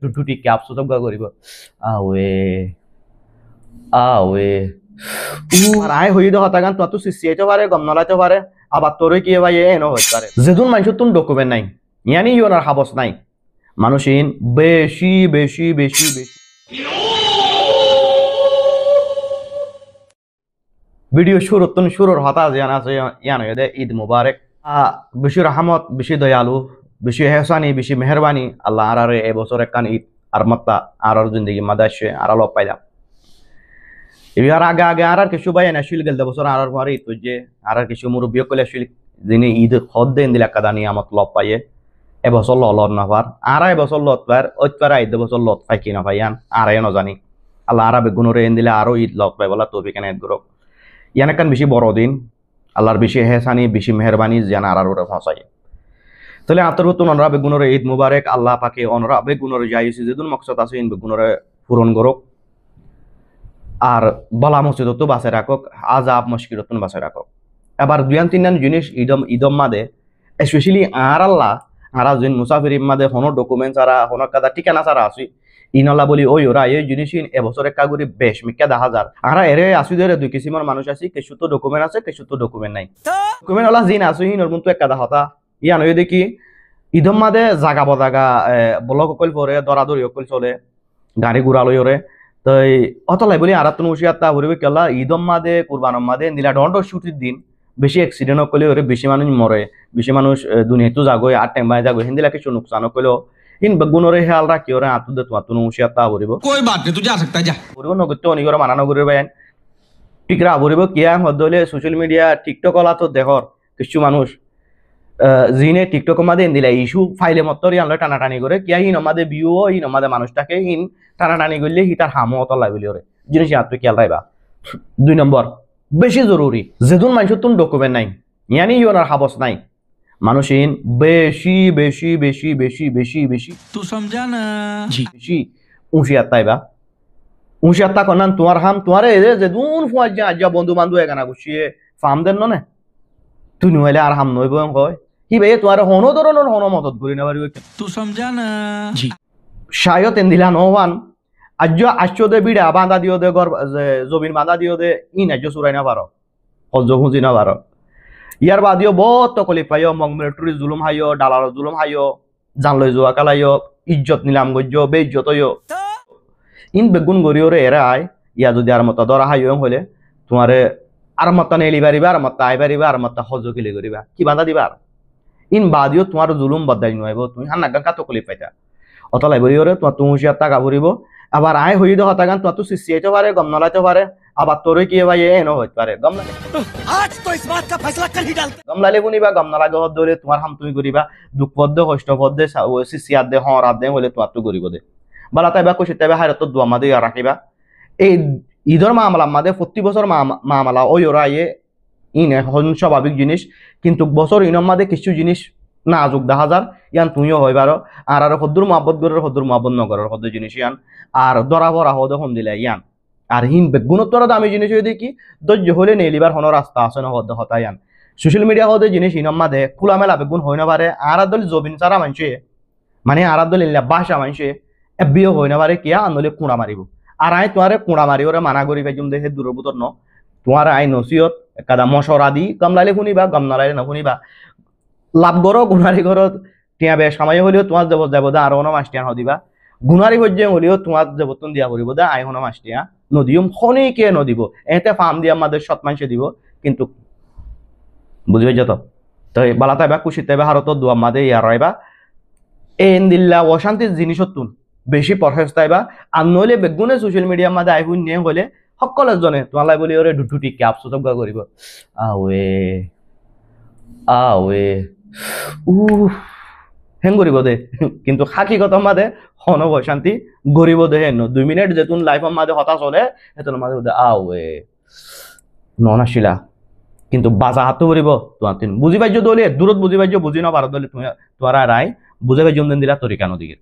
টুটুটিকে আফসোস অজ্ঞা কৰিব আৱে আৱে আই হৈ দহ গান গম আবার কি ভাই এন পারে যেদুন ডকুমেন্ট নাই ইয়ানি হাবস নাই বেশি বেশি বেশি বেশি ভিডিও শুরু তুমি শুরুর হতা জানা আছে ইয়ান দে ঈদ মুবারক বেশি রহমত বেশি দয়ালু বেশি হেসানি বেশি মেহরবানি আল্লাহ আর আর এবছর একখান ঈদ আর মাত্তা আর আর জিন্দগি মাদাসে আর আলো পাইলাম এবার আগে আগে আর আর কিছু বাইন আসিল গেল বছর আর আর মারি তুই যে আর আর কিছু মুরব্বী কলে আসিল যিনি ঈদ খদ দেন দিলে কাদা নিয়ে আমার লব পাইয়ে এবছর লর নাফার আর এবছর লত পার পার ঈদ বছর লত পাই কি না পাইয়ান আর নজানি আল্লাহ আর বেগুনরে এন দিলে আরও ঈদ লত পাই বলা তবে কেন এদ করক ইয়ান একখান বেশি বড় দিন আল্লাহর বেশি হেসানি বেশি মেহরবানি যেন আর আর ওরে ফসাই তাহলে আন্তর্গতুন অনরাবে গুণরে ঈদ মুবারক আল্লাহ পাকে অনরাবে গুণরে যাইছি যেদুন মকসদ আছে ইন গুণরে পূরণ করুক আর বালা মসজিদতো বাঁচে রাখক আজাব মস্কিরতন বাঁচে রাখক এবার দুয়ান তিন জিনিস ইদম ইদম মাদে স্পেশালি আর আল্লাহ আর যেন মুসাফির মাদে হনো ডকুমেন্ট আর হনো কাদা ঠিকানা সারা আসি ইন বলি ওই ওরা এই জিনিস এবছরে কাগুরি বেশ মিকা দেখা যার আর এর আসি ধরে দুই কিসিমের মানুষ আছি কিছু তো ডকুমেন্ট আছে কিছু তো ডকুমেন্ট নাই ডকুমেন্ট ওলা জিন আসি নর্মন তো এক কাদা হতা ইয়ান ওই দেখি ইদম মাদে জাগা বজাগা ব্লক অকল পরে দরা দরি অকল চলে গাড়ি ঘুরা লই ওরে তো অতলাই বলি আর তুমি উশিয়ার তা হরিবে কেলা ইদম মাদে কুরবান মাদে নীলা ডন্ড ছুটির দিন বেশি এক্সিডেন্ট অকলে ওরে বেশি মানুষ মরে বেশি মানুষ দুনিয়াতে যাগোয় আর বাই যাগোয় হিন্দিলা কিছু নোকসান অকলেও ইন গুণরে হেয়াল রাখি ওরে আতু দে তোমার তুমি উশিয়ার তা হরিব কই বাদ তুই যা সকতা যা হরিব নগর তো অনিগর মানা নগরের বায়ান টিকরা হরিব কিয়া হদলে সোশ্যাল মিডিয়া টিকটক অলা তো দেখর কিছু মানুষ জিনে টিকটক মাদে দিলা ইস্যু ফাইলে মতরি টানা টানাটানি করে কিয়া ইন আমাদের বিউ ইন আমাদের মানুষটাকে হিন টানাটানি করলে হি তার হামো অত লাগবে ওরে জিনিস আর তুই খেয়াল রাখবা দুই নম্বর বেশি জরুরি যেদুন মানুষের তুন ডকুমেন্ট নাই ইয়ানি ইউনার হাবস নাই মানুষ ইন বেশি বেশি বেশি বেশি বেশি বেশি তু সমঝা না বেশি উঁচি তাইবা উঁচি তা কনান তোমার হাম তোমারে যেদুন ফুয়ার যা আজ্জা বন্ধু বান্ধব একানা গুছিয়ে ফার্ম দেন ননে তুই নইলে আর হাম নইব কয় কি ভাই তোমার હોનો ধরনের હોનો મદદ કરીને વાર્યું আজ্য বিড়া বাঁধা দিও দে গর জমিন বাঁধা দিও দে ইন আজ্য চুরাই না পারো হজ খুঁজি না পারো ইয়ার বাদিও তকলি পাইও মং মিলিটারি জুলুম হাইও ডালার জুলুম হাইও জান লৈ যোৱা কালাইও ইজ্জত নিলাম গজ্য বে ইজ্জত ইন বেগুন গরিও রে এরাই ইয়া যদি আর মতো দরা হাইও হলে তোমারে আর মতো নেলি বাড়িবা আর মতো আই পারিবা আর মতো হজ করিবা কি বাঁধা দিবা আর ইন বাদিও তোমার জুলুম বাদাই নোৱাৰিব তুমি হান গান কাতো কলি পাইতা অতলাই বলি হরে তোমার তুমি হুঁশিয়ার টাকা ভরিব আবার আয় হই দেখা তাগান তোমার তো সিসিয়াইতে পারে গম নলাইতে পারে আবার তোর কি ভাই এনো হইতে পারে গম লাগে আজ তো ইস বাত কা ফয়সলা কল ডাল গম লালে গুনিবা গম নলা গহ দরে তোমার হাম তুমি করিবা দুঃখ পদ্য কষ্ট পদ্য দে হর আদে বলে তোমার তো করিব দে বালা তাইবা কইছে তাইবা হাইরত দোয়া মাদে রাখিবা এই ঈদর মামলা মাদে প্রতি বছর মামলা ওই ওরা আইয়ে ইন এখন স্বাভাবিক জিনিস কিন্তু বছর ইন মাদে কিছু জিনিস না আজুক দেখা যার ইয়ান তুমিও হয় বারো আর আর সদ্দুর মহাবত গরের সদ্দুর মহাবত নগরের সদ্য জিনিস ইয়ান আর দরা ভরা হদ হন দিলে ইয়ান আর হিন গুণত্বর দামি জিনিস হয়ে দেখি ধৈর্য হলে নেলিবার হন রাস্তা আছে না হদ্দ হতা ইয়ান সোশ্যাল মিডিয়া হদে জিনিস ইনম মাদে খোলামেলা বেগুন হয়ে না পারে আর দল জবিন চারা মানুষে মানে আর দল ইল্লা বাসা মানুষে এবিও হয়ে না পারে কিয়া আনলে কুঁড়া মারিব আর আই তোমার কুঁড়া মারি ওরে মানা করি পেজুম দেখে দূরভূতর ন তোমার আই নসিয়ত কাদা মশরা দি কামলালে শুনিবা গম নুশুনিবা লাভ গড় গুণারি ঘৰত তিয়াবে সামাই হলেও তোমার যাব যাব দা আৰু মাস টিয়া নদিবা গুণারি সহ্য হলেও তোমাৰ যাবতন দিয়া কৰিব দা আই হনো মাছ টিয়া নদীয়ম খনিকে নদীব এতে ফার্ম দিয়ে আমাদের সৎ মানুষে দিব কিন্তু বুঝবে যত তো বালা তাইবা কুশি তাইবা হারত দু আমাদের ইয়ার রাইবা এন দিল্লা অশান্তির তুন বেশি প্রসেস তাইবা আর নইলে বেগুনে সোশ্যাল মিডিয়ার আই আইফোন নিয়ে হলে সকলোজনে বলি ওরে অৰে দুটুটিকে আফচোচকা কৰিব আৱে আৱে উ হেন কৰিব দে কিন্তু কথা মাদে হন শান্তি গরিব দে হেন দুই মিনিট যে তোন লাইফৰ মাদে হতাশ হ'লে সেইটোৰ মাদে সোধে আৱে ননাশিলা কিন্তু বাজা ভরিব কৰিব তিন বুজি পাইছো দলিয়ে দূৰত বুজি পাইছো বুজি নাপাৰ দলি তোমাৰ ৰায় বুজি পাইছো দিলা তরিকা নদীকে